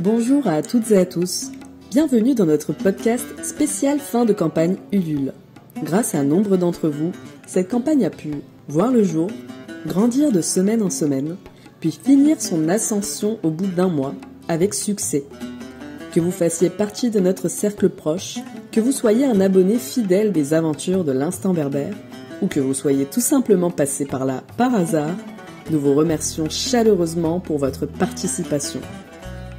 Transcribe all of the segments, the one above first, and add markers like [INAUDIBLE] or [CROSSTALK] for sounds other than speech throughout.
Bonjour à toutes et à tous. Bienvenue dans notre podcast spécial fin de campagne Ulule. Grâce à nombre d'entre vous, cette campagne a pu voir le jour, grandir de semaine en semaine, puis finir son ascension au bout d'un mois avec succès. Que vous fassiez partie de notre cercle proche, que vous soyez un abonné fidèle des aventures de l'instant berbère, ou que vous soyez tout simplement passé par là par hasard, nous vous remercions chaleureusement pour votre participation.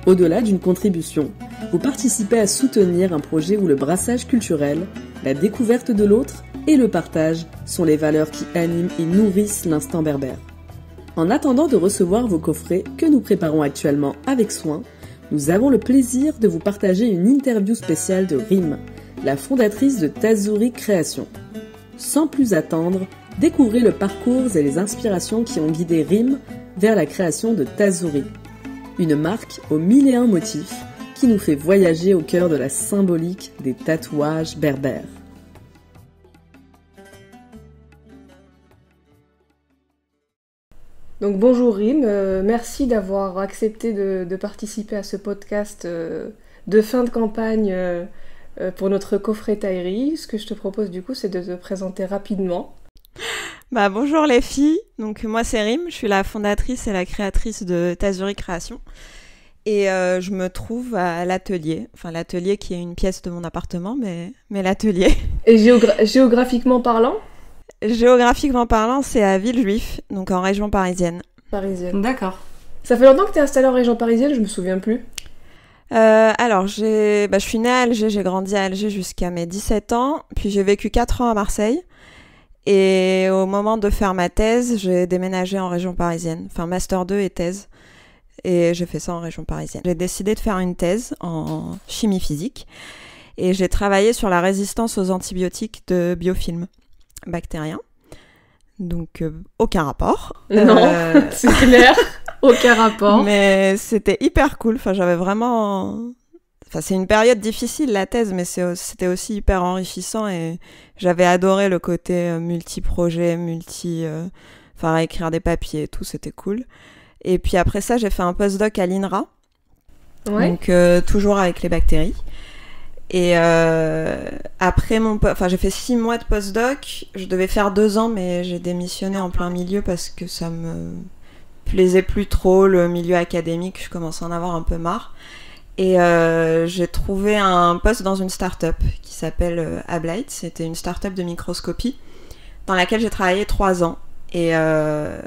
Au-delà d'une contribution, vous participez à soutenir un projet où le brassage culturel, la découverte de l'autre et le partage sont les valeurs qui animent et nourrissent l'instant berbère. En attendant de recevoir vos coffrets que nous préparons actuellement avec soin, nous avons le plaisir de vous partager une interview spéciale de Rim, la fondatrice de Tazuri Création. Sans plus attendre, découvrez le parcours et les inspirations qui ont guidé Rim vers la création de Tazuri, une marque aux mille et un motifs qui nous fait voyager au cœur de la symbolique des tatouages berbères. Donc bonjour Rim, euh, merci d'avoir accepté de, participer à ce podcast euh, de fin de campagne euh, pour notre coffret taillerie. Ce que je te propose du coup, c'est de te présenter rapidement bah, bonjour les filles, donc moi c'est Rim, je suis la fondatrice et la créatrice de Tazuri Création et euh, je me trouve à l'atelier, enfin l'atelier qui est une pièce de mon appartement, mais, mais l'atelier. Et géographiquement parlant Géographiquement parlant, c'est à Villejuif, donc en région parisienne. Parisienne. D'accord. Ça fait longtemps que tu es installée en région parisienne, je me souviens plus. Euh, alors, bah, je suis née à Alger, j'ai grandi à Alger jusqu'à mes 17 ans, puis j'ai vécu 4 ans à Marseille. Et au moment de faire ma thèse, j'ai déménagé en région parisienne, enfin master 2 et thèse. Et j'ai fait ça en région parisienne. J'ai décidé de faire une thèse en chimie physique et j'ai travaillé sur la résistance aux antibiotiques de biofilms bactériens. Donc euh, aucun rapport. Non, euh, [LAUGHS] c'est clair, aucun rapport. Mais c'était hyper cool. Enfin, j'avais vraiment Enfin, c'est une période difficile, la thèse, mais c'était aussi hyper enrichissant et j'avais adoré le côté euh, multi-projet, multi. Euh, enfin, écrire des papiers tout, c'était cool. Et puis après ça, j'ai fait un postdoc à l'INRA. Donc, euh, toujours avec les bactéries. Et après mon, enfin j'ai fait six mois de postdoc. Je devais faire deux ans, mais j'ai démissionné en plein milieu parce que ça me plaisait plus trop le milieu académique. Je commençais à en avoir un peu marre. Et euh, j'ai trouvé un poste dans une start-up qui s'appelle euh, Ablight. C'était une start-up de microscopie dans laquelle j'ai travaillé trois ans. Et, euh,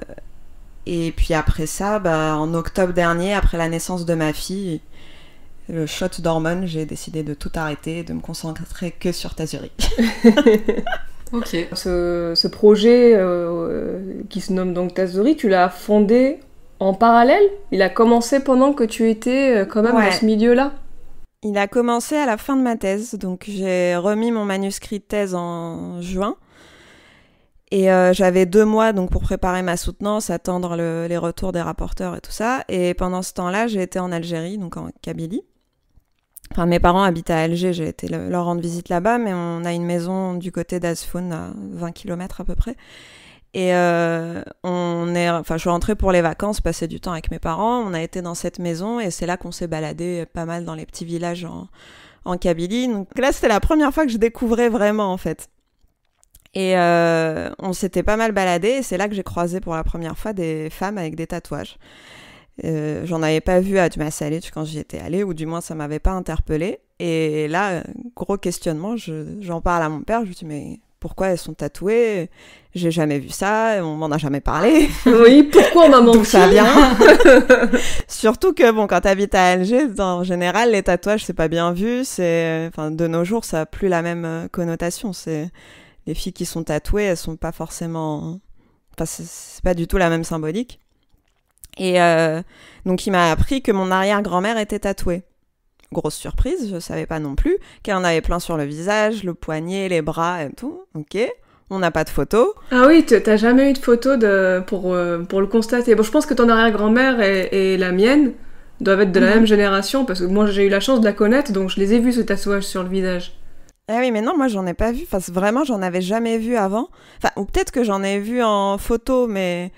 et puis après ça, bah, en octobre dernier, après la naissance de ma fille, le shot d'hormones, j'ai décidé de tout arrêter et de me concentrer que sur Tazuri. [LAUGHS] [LAUGHS] ok. Ce, projet qui se nomme donc Tazuri, tu l'as fondé en parallèle Il a commencé pendant que tu étais euh, quand même dans ce milieu-là Il a commencé à la fin de ma thèse, donc j'ai remis mon manuscrit de thèse en juin. Et euh, j'avais deux mois donc pour préparer ma soutenance, attendre les retours des rapporteurs et tout ça. Et pendant ce temps-là, j'ai été en Algérie, donc en Kabylie. Enfin, mes parents habitent à Alger, j'ai été leur rendre visite là-bas, mais on a une maison du côté d'Asfoun, à 20 km à peu près. Et euh, on est, enfin, je suis rentrée pour les vacances, passer du temps avec mes parents. On a été dans cette maison et c'est là qu'on s'est baladé euh, pas mal dans les petits villages en, en Kabylie. Donc là, c'était la première fois que je découvrais vraiment, en fait. Et euh, on s'était pas mal baladé et c'est là que j'ai croisé pour la première fois des femmes avec des tatouages. Euh, J'en avais pas vu à dumas quand j'y étais allée, ou du moins ça m'avait pas interpellé Et là, euh, gros questionnement, j'en parle à mon père, je lui dis mais pourquoi elles sont tatouées J'ai jamais vu ça, on m'en a jamais parlé. [LAUGHS] Oui, pourquoi maman [LAUGHS] ça [LAUGHS] Surtout que bon, quand t'habites à Alger, en général, les tatouages c'est pas bien vu. C'est, enfin, de nos jours, ça a plus la même euh, connotation. C'est les filles qui sont tatouées, elles sont pas forcément, enfin, c'est pas du tout la même symbolique. Et euh, donc, il m'a appris que mon arrière-grand-mère était tatouée grosse surprise, je savais pas non plus, qu'elle en avait plein sur le visage, le poignet, les bras et tout. Ok. On n'a pas de photo. Ah oui, tu t'as jamais eu de photo de, pour, euh, pour le constater. Bon, je pense que ton arrière-grand-mère et, la mienne doivent être de la mhm. même génération, parce que moi j'ai eu la chance de la connaître, donc je les ai vus ce tatouage sur le visage. Ah oui, mais non, moi j'en ai pas vu. Enfin, vraiment, j'en avais jamais vu avant. Enfin, ou peut-être que j'en ai vu en photo, mais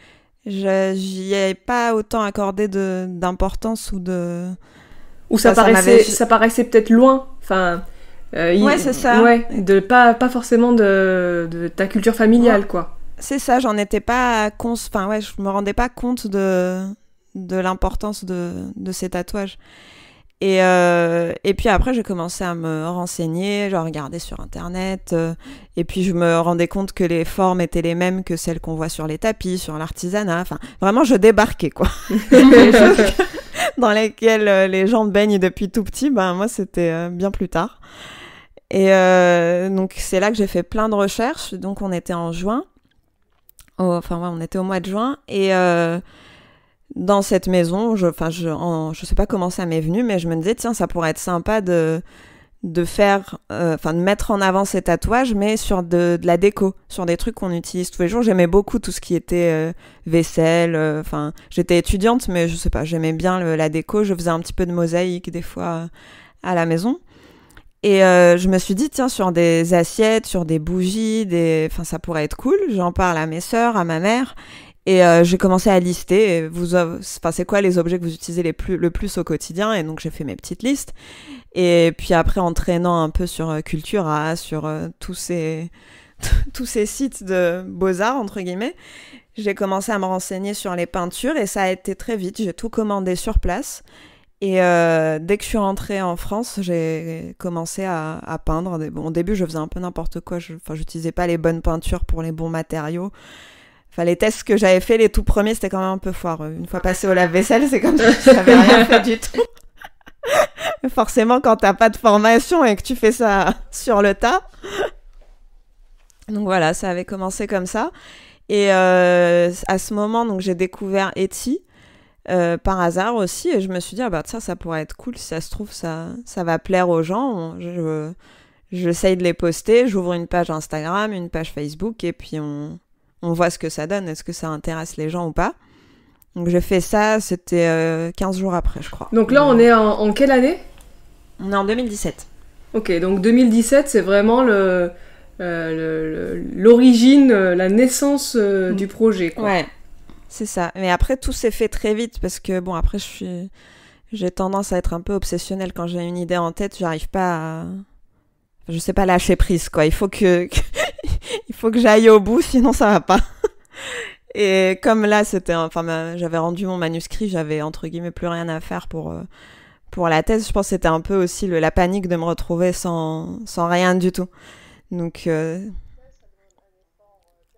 je j'y ai pas autant accordé d'importance ou de, ou ça, bah, paraissait, ça paraissait peut-être loin. Enfin, euh, ouais, c'est ça. de pas, pas forcément de, ta culture familiale, quoi. C'est ça, j'en étais pas. Cons... Enfin, ouais, je me rendais pas compte de, de l'importance de, de ces tatouages. Et, euh, et puis après, j'ai commencé à me renseigner, genre regarder sur internet. Euh, et puis je me rendais compte que les formes étaient les mêmes que celles qu'on voit sur les tapis, sur l'artisanat. Enfin, vraiment, je débarquais, quoi. [LAUGHS] [LAUGHS] [LAUGHS] [LAUGHS] dans lesquelles euh, les gens baignent depuis tout petit, ben moi c'était euh, bien plus tard. Et euh, donc c'est là que j'ai fait plein de recherches. Donc on était en juin, enfin ouais, on était au mois de juin et dans cette maison, je, enfin je, je sais pas comment ça m'est venu, mais je me disais tiens ça pourrait être sympa de de faire, euh, enfin de mettre en avant ces tatouages, mais sur de, la déco, sur des trucs qu'on utilise tous les jours. J'aimais beaucoup tout ce qui était euh, vaisselle. Euh, enfin, j'étais étudiante, mais je sais pas, j'aimais bien la déco. Je faisais un petit peu de mosaïque des fois à la maison. Et je me suis dit tiens sur des assiettes, sur des bougies, des, enfin ça pourrait être cool. J'en parle à mes sœurs, à ma mère, et euh, j'ai commencé à lister, vous, enfin, c'est quoi les objets que vous utilisez les plus, le plus au quotidien Et donc j'ai fait mes petites listes. Et puis après, en traînant un peu sur euh, Cultura, sur euh, tous, ces, [LAUGHS] tous ces sites de beaux-arts, entre guillemets, j'ai commencé à me renseigner sur les peintures et ça a été très vite. J'ai tout commandé sur place. Et dès que je suis rentrée en France, j'ai commencé à, à peindre. Bon, au début, je faisais un peu n'importe quoi. Je, enfin, j'utilisais pas les bonnes peintures pour les bons matériaux. Enfin, les tests que j'avais fait, les tout premiers, c'était quand même un peu foireux. Une fois passé au lave-vaisselle, c'est comme si je n'avais [LAUGHS] rien fait du tout. [LAUGHS] Forcément, quand t'as pas de formation et que tu fais ça sur le tas. Donc voilà, ça avait commencé comme ça. Et euh, à ce moment, donc j'ai découvert Etsy euh, par hasard aussi, et je me suis dit ah bah ça, ça pourrait être cool. Si ça se trouve, ça, ça va plaire aux gens. Je, j'essaye de les poster. J'ouvre une page Instagram, une page Facebook, et puis on, on voit ce que ça donne, est-ce que ça intéresse les gens ou pas. Donc j'ai fait ça, c'était euh, 15 jours après, je crois. Donc là, on est en, quelle année On est en 2017. Ok, donc 2017, c'est vraiment le, euh, l'origine, euh, la naissance euh, mm. du projet. Ouais, c'est ça. Mais après, tout s'est fait très vite parce que, bon, après, je suis... j'ai tendance à être un peu obsessionnelle quand j'ai une idée en tête, j'arrive pas à. Je sais pas lâcher prise, quoi. Il faut que [LAUGHS] il faut que j'aille au bout, sinon ça va pas. [LAUGHS] Et comme là, c'était, enfin, j'avais rendu mon manuscrit, j'avais entre guillemets plus rien à faire pour euh, pour la thèse. Je pense que c'était un peu aussi le, la panique de me retrouver sans sans rien du tout. Donc euh,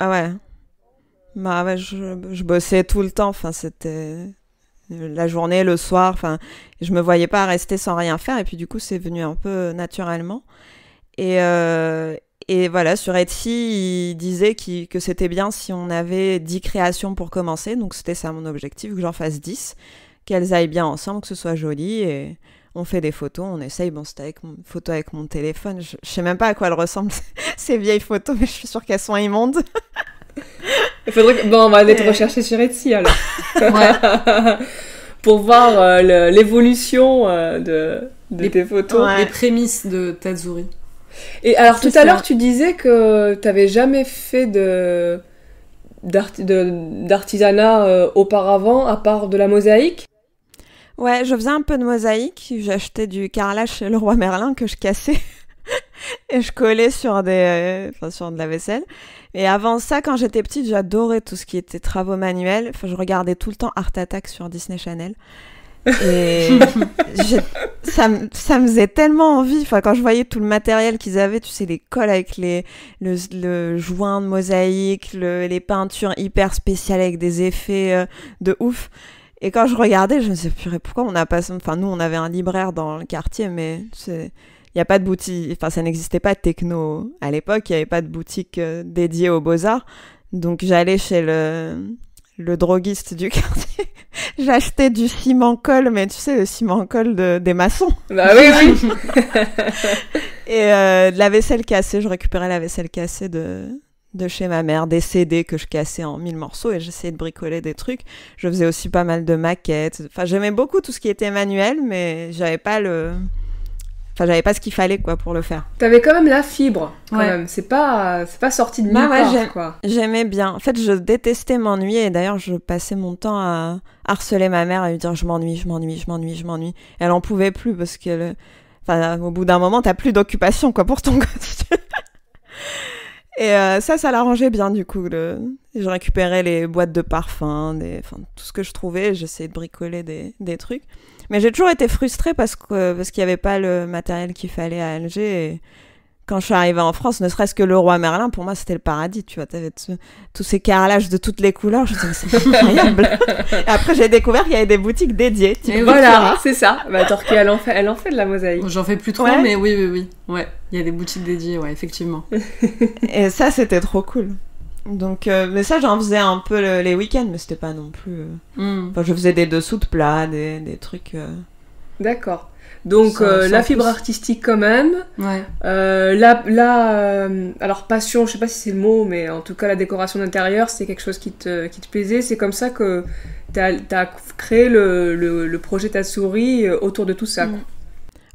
ah ouais, bah je, je bossais tout le temps. Enfin, c'était la journée, le soir. Enfin, je me voyais pas rester sans rien faire. Et puis du coup, c'est venu un peu naturellement. Et, euh, et voilà, sur Etsy, il disait que c'était bien si on avait 10 créations pour commencer. Donc c'était ça mon objectif, que j'en fasse 10, qu'elles aillent bien ensemble, que ce soit joli. Et on fait des photos, on essaye. Bon, c'était avec mon photo avec mon téléphone. Je, ne sais même pas à quoi elles ressemblent, [LAUGHS] ces vieilles photos, mais je suis sûre qu'elles sont immondes. Il faudrait que... Bon, on va aller te rechercher sur Etsy alors. [LAUGHS] Pour voir euh, l'évolution euh, de, tes photos. Les prémices de Tazuri. Et alors tout à l'heure, tu disais que tu n'avais jamais fait de d'artisanat euh, auparavant, à part de la mosaïque Ouais, je faisais un peu de mosaïque. J'achetais du carrelage chez le roi Merlin que je cassais. [LAUGHS] et je collais sur, des, euh, sur de la vaisselle. Et avant ça, quand j'étais petite, j'adorais tout ce qui était travaux manuels. Enfin, je regardais tout le temps Art Attack sur Disney Channel. Et [LAUGHS] ça, ça me faisait tellement envie. Enfin, quand je voyais tout le matériel qu'ils avaient, tu sais, les cols avec les, le, joint de mosaïque, les peintures hyper spéciales avec des effets euh, de ouf. Et quand je regardais, je me disais, purée, pourquoi on n'a pas. Enfin, nous, on avait un libraire dans le quartier, mais c'est. Il n'y a pas de boutique, enfin ça n'existait pas de techno à l'époque, il n'y avait pas de boutique euh, dédiée aux beaux-arts. Donc j'allais chez le le droguiste du quartier. [LAUGHS] J'achetais du ciment colle, mais tu sais, le ciment colle des maçons. Bah oui, [LAUGHS] et euh, de la vaisselle cassée, je récupérais la vaisselle cassée de, de chez ma mère, des CD que je cassais en mille morceaux et j'essayais de bricoler des trucs. Je faisais aussi pas mal de maquettes. Enfin, j'aimais beaucoup tout ce qui était manuel, mais j'avais pas le Enfin, j'avais pas ce qu'il fallait quoi pour le faire. T'avais quand même la fibre, quand même. C'est pas, c'est pas sorti de bah, nulle part, quoi. J'aimais bien. En fait, je détestais m'ennuyer. Et d'ailleurs, je passais mon temps à harceler ma mère à lui dire je m'ennuie, je m'ennuie, je m'ennuie, je m'ennuie. Elle en pouvait plus parce que, enfin, au bout d'un moment, t'as plus d'occupation quoi pour ton [LAUGHS] gosse. Et euh, ça, ça l'arrangeait bien du coup. Je récupérais les boîtes de parfum, des... enfin, tout ce que je trouvais. J'essayais de bricoler des, des trucs. Mais j'ai toujours été frustrée parce que parce qu'il n'y avait pas le matériel qu'il fallait à Alger. quand je suis arrivée en France, ne serait-ce que le roi Merlin, pour moi, c'était le paradis, tu vois. tu avais tous ces carrelages de toutes les couleurs. Je me disais, c'est incroyable. [LAUGHS] après, j'ai découvert qu'il y avait des boutiques dédiées. voilà, c'est ça. Bah, elle en fait, de la mosaïque. J'en fais plus trop, mais oui, oui, oui. Ouais, il y a des boutiques dédiées, ouais, effectivement. et ça, c'était trop cool. Donc, euh, mais ça, j'en faisais un peu les week-ends, mais c'était pas non plus. Euh, hmm. Enfin, je faisais des dessous de plat, des, trucs. Euh. D'accord. Donc, la fibre artistique, quand même. Ouais. la. alors, passion, je sais pas si c'est le mot, mais en tout cas, la décoration d'intérieur, c'est quelque chose qui te, plaisait. C'est comme ça que tu as, créé le, le, projet Ta souris autour de tout ça. Hmm.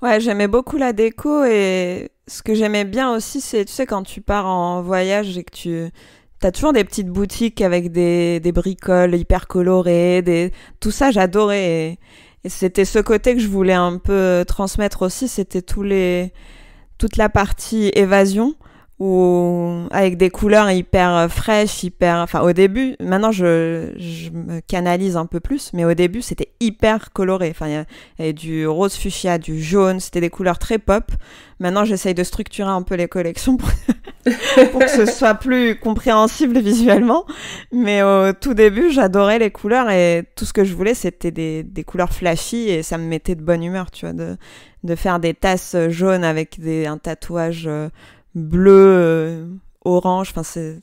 Ouais, j'aimais beaucoup la déco et ce que j'aimais bien aussi, c'est, tu sais, quand tu pars en voyage et que tu T'as toujours des petites boutiques avec des, des bricoles hyper colorées, des... tout ça j'adorais. Et, c'était ce côté que je voulais un peu euh, transmettre aussi, c'était tous les toute la partie évasion ou avec des couleurs hyper euh, fraîches, hyper. Enfin, au début, maintenant je, je me canalise un peu plus, mais au début c'était hyper coloré. Enfin, il y avait du rose fuchsia, du jaune, c'était des couleurs très pop. Maintenant j'essaye de structurer un peu les collections [LAUGHS] pour que ce soit plus compréhensible visuellement. Mais au tout début, j'adorais les couleurs et tout ce que je voulais, c'était des, couleurs flashy et ça me mettait de bonne humeur, tu vois, de, de faire des tasses jaunes avec des, un tatouage euh, bleu, euh, orange. Enfin, c'est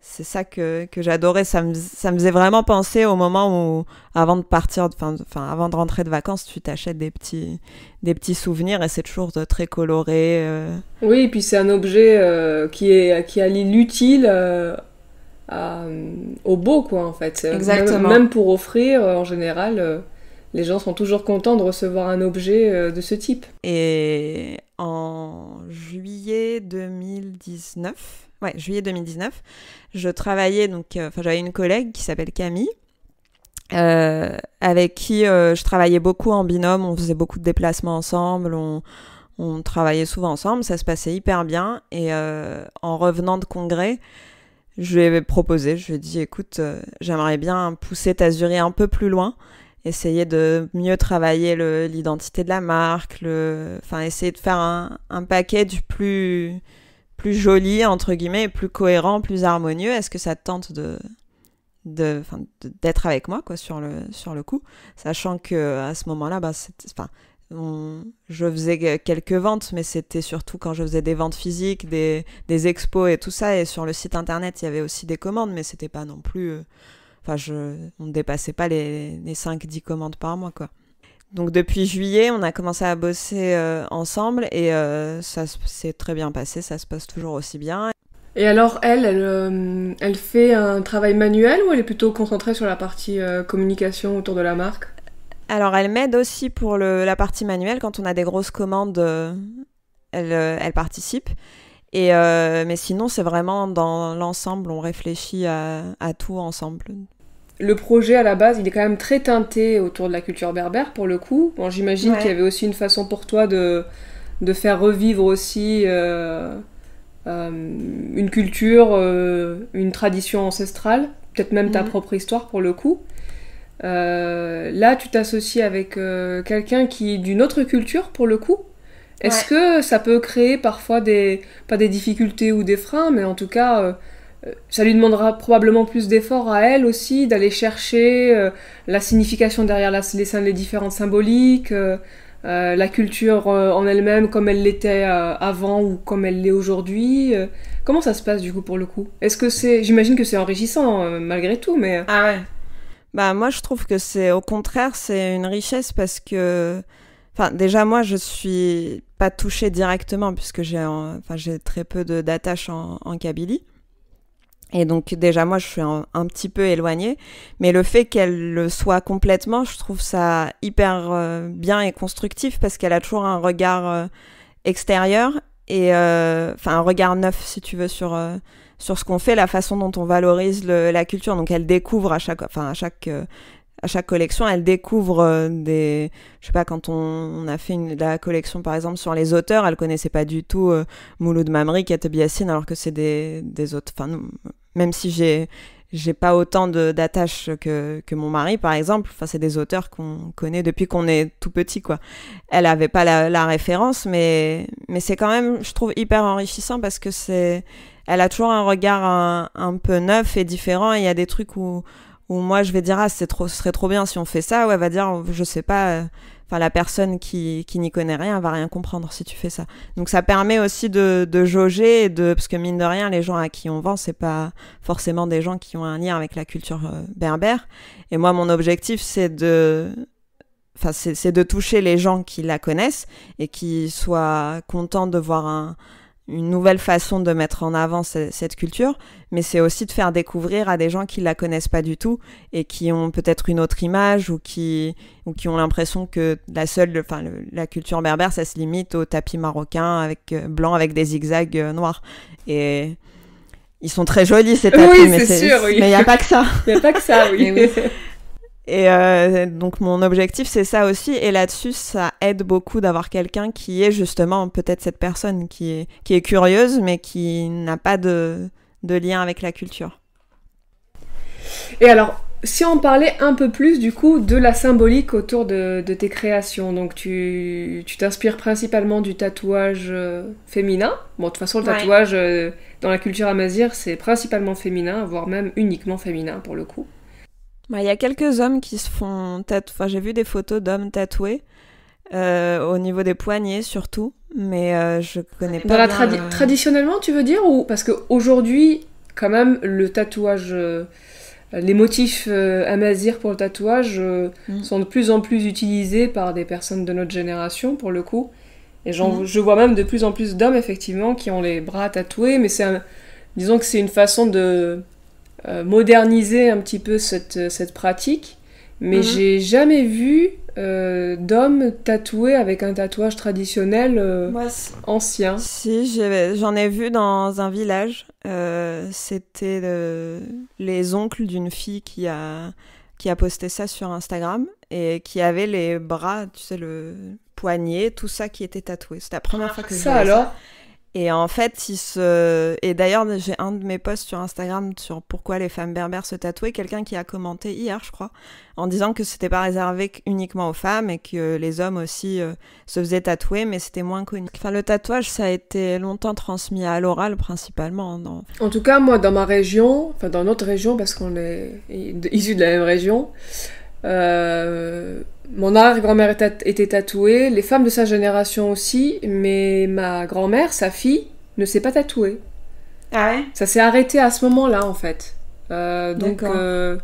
c'est ça que, que j'adorais. Ça me, ça me faisait vraiment penser au moment où, avant de partir, avant de rentrer de vacances, tu t'achètes des petits, des petits souvenirs et c'est toujours euh, très coloré. Euh. Oui, et puis c'est un objet euh, qui, est, qui allie l'utile au beau, quoi, en fait. Exactement. même pour offrir, en général, les gens sont toujours contents de recevoir un objet de ce type. Et en juillet 2019, ouais, juillet 2019, je travaillais donc, euh, enfin, j'avais une collègue qui s'appelle Camille. Euh, avec qui euh, je travaillais beaucoup en binôme, on faisait beaucoup de déplacements ensemble, on, on travaillait souvent ensemble, ça se passait hyper bien. Et euh, en revenant de congrès, je lui ai proposé, je lui ai dit, écoute, j'aimerais bien pousser Tazuri un peu plus loin, essayer de mieux travailler l'identité de la marque, le, enfin essayer de faire un, un paquet du plus plus joli, entre guillemets, plus cohérent, plus harmonieux. Est-ce que ça tente de d'être avec moi quoi sur le sur le coup sachant que à ce moment-là bah enfin je faisais quelques ventes mais c'était surtout quand je faisais des ventes physiques des, expos et tout ça et sur le site internet il y avait aussi des commandes mais c'était pas non plus euh, enfin je on ne dépassait pas les, les 5 10 commandes par mois quoi donc depuis juillet, on a commencé à bosser euh, ensemble et euh, ça s'est très bien passé, ça se passe toujours aussi bien. Et alors elle, elle, euh, fait un travail manuel ou elle est plutôt concentrée sur la partie communication autour de la marque Alors elle m'aide aussi pour la partie manuelle. Quand on a des grosses commandes, elle, participe. Et mais sinon, c'est vraiment dans l'ensemble, on réfléchit à tout ensemble le projet à la base, il est quand même très teinté autour de la culture berbère pour le coup. j'imagine qu'il y avait aussi une façon pour toi de, faire revivre aussi euh, euh, une culture, euh, une tradition ancestrale, peut-être même ta mhm. propre histoire pour le coup. là, tu t'associes avec quelqu'un qui est d'une autre culture pour le coup. Est-ce que ça peut créer parfois des, pas des difficultés ou des freins, mais en tout cas euh, ça lui demandera probablement plus d'efforts à elle aussi d'aller chercher euh, la signification derrière les, les, différentes symboliques, euh, la culture en elle-même comme elle l'était avant ou comme elle l'est aujourd'hui. comment ça se passe du coup pour le coup Est-ce que c'est, j'imagine que c'est enrichissant malgré tout, mais ah ouais. Bah moi je trouve que c'est au contraire c'est une richesse parce que Enfin, déjà, moi, je suis pas touchée directement puisque j'ai, enfin, j'ai très peu de d'attache en, en Kabylie. Et donc déjà moi je suis un, petit peu éloignée, mais le fait qu'elle le soit complètement, je trouve ça hyper euh, bien et constructif parce qu'elle a toujours un regard euh, extérieur et euh, enfin un regard neuf si tu veux sur sur ce qu'on fait, la façon dont on valorise la culture. Donc elle découvre à chaque enfin à chaque à chaque collection, elle découvre des. Je sais pas, quand on, a fait une, la collection par exemple sur les auteurs, elle connaissait pas du tout Mouloud Mamri, Kate alors que c'est des, des autres. Enfin, même si j'ai j'ai pas autant d'attaches que, mon mari, par exemple. Enfin, c'est des auteurs qu'on connaît depuis qu'on est tout petit, quoi. Elle avait pas la, la référence, mais, mais c'est quand même, je trouve, hyper enrichissant parce que c'est, elle a toujours un regard un, peu neuf et différent. il y a des trucs où, ou moi je vais dire ah c'est trop ce serait trop bien si on fait ça ou elle va dire je sais pas euh, enfin la personne qui, qui n'y connaît rien va rien comprendre si tu fais ça donc ça permet aussi de, de jauger de parce que mine de rien les gens à qui on vend c'est pas forcément des gens qui ont un lien avec la culture euh, berbère et moi mon objectif c'est de enfin c'est de toucher les gens qui la connaissent et qui soient contents de voir un une nouvelle façon de mettre en avant cette culture, mais c'est aussi de faire découvrir à des gens qui la connaissent pas du tout et qui ont peut-être une autre image ou qui, ou qui ont l'impression que la seule, enfin, la culture berbère, ça se limite au tapis marocain avec euh, blanc avec des zigzags euh, noirs. Et ils sont très jolis ces tapis, mais il n'y a pas que ça. [LAUGHS] Il n'y a pas que ça, oui. Et euh, donc mon objectif, c'est ça aussi. Et là-dessus, ça aide beaucoup d'avoir quelqu'un qui est justement peut-être cette personne qui est, qui est curieuse, mais qui n'a pas de, de lien avec la culture. Et alors, si on parlait un peu plus du coup de la symbolique autour de, tes créations, donc tu t'inspires principalement du tatouage euh, féminin. Bon, de toute façon, le tatouage euh, dans la culture amazir, c'est principalement féminin, voire même uniquement féminin pour le coup. Bah, il y a quelques hommes qui se font tatouer. Enfin, j'ai vu des photos d'hommes tatoués. Euh, au niveau des poignets surtout, mais euh, je je connais pas. la euh, Traditionnellement, tu veux dire ou parce qu'aujourd'hui, quand même, le tatouage, les motifs amazir pour le tatouage mm. sont de plus en plus utilisés par des personnes de notre génération pour le coup. Et mm. je vois même de plus en plus d'hommes effectivement qui ont les bras tatoués, mais c'est, disons que c'est une façon de euh, moderniser un petit peu cette, euh, cette pratique, mais mhm. j'ai jamais vu euh, d'hommes tatoués avec un tatouage traditionnel euh, ancien. Si, j'en ai, vu dans un village. C'était les oncles d'une fille qui a, qui a posté ça sur Instagram et qui avait les bras, tu sais, le poignet, tout ça qui était tatoué. C'était la première fois que je ça. alors ça. Et en fait, il se. Et d'ailleurs, j'ai un de mes posts sur Instagram sur pourquoi les femmes berbères se tatouaient. Quelqu'un qui a commenté hier, je crois, en disant que c'était pas réservé uniquement aux femmes et que les hommes aussi euh, se faisaient tatouer, mais c'était moins connu. Enfin, le tatouage, ça a été longtemps transmis à l'oral principalement. Hein, en tout cas, moi, dans ma région, enfin dans notre région, parce qu'on est issus de la même région, euh, mon arrière-grand-mère était tatouée, les femmes de sa génération aussi, mais ma grand-mère, sa fille, ne s'est pas tatouée. Ah ouais Ça s'est arrêté à ce moment-là, en fait. Euh, donc, euh,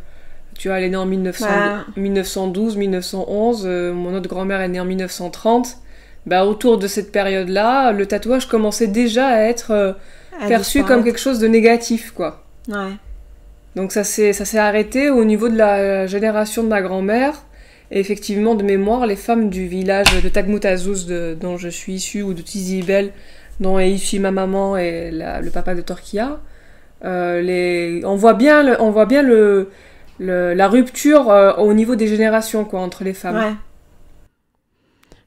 tu vois, elle est née en 1912, 1911. Bah. mon autre grand-mère est née en 1930. Bah, autour de cette période-là, le tatouage commençait déjà à être perçu comme quelque chose de négatif, quoi. Ouais. Donc ça s'est arrêté au niveau de la euh, génération de ma grand-mère. Et effectivement, de mémoire, les femmes du village de Tagmoutazouz dont je suis issue, ou de Tizibel, dont est issue ma maman et le papa de Torquia, euh, on voit bien, on voit bien la rupture euh, au niveau des générations quoi, entre les femmes.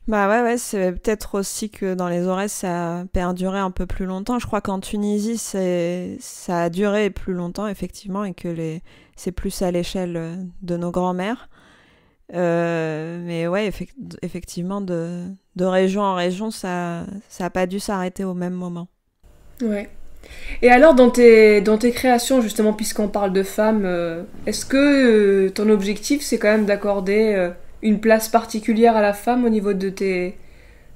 Bah ouais, c'est peut-être aussi que dans les Aurès, ça a perduré un peu plus longtemps. Je crois qu'en Tunisie, ça a duré plus longtemps, effectivement, et que les... c'est plus à l'échelle euh, de nos grands-mères. Euh, mais ouais, effectivement, de... de... région en région, ça n'a pas dû s'arrêter au même moment. Ouais. Et alors, dans tes, dans tes créations, justement, puisqu'on parle de femmes, euh, est-ce que ton objectif, c'est quand même d'accorder une place particulière à la femme au niveau de tes,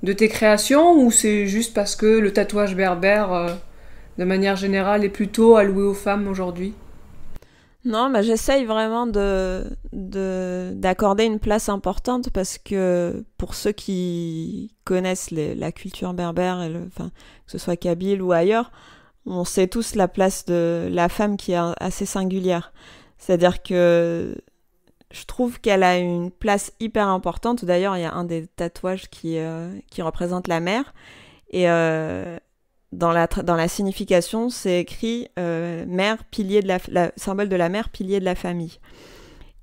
de tes créations ou c'est juste parce que le tatouage berbère, euh, de manière générale, est plutôt alloué aux femmes aujourd'hui Non, mais bah, j'essaye vraiment d'accorder de, d'accorder une place importante parce que pour ceux qui connaissent la culture berbère, enfin, que ce soit kabyle ou ailleurs, on sait tous la place de la femme qui est assez singulière. C'est-à-dire que je trouve qu'elle a une place hyper importante. D'ailleurs, il y a un des tatouages qui, euh, qui représente la mère. Et euh, dans, la, dans la signification, c'est écrit euh, pilier de la, symbole de la mère, pilier de la famille.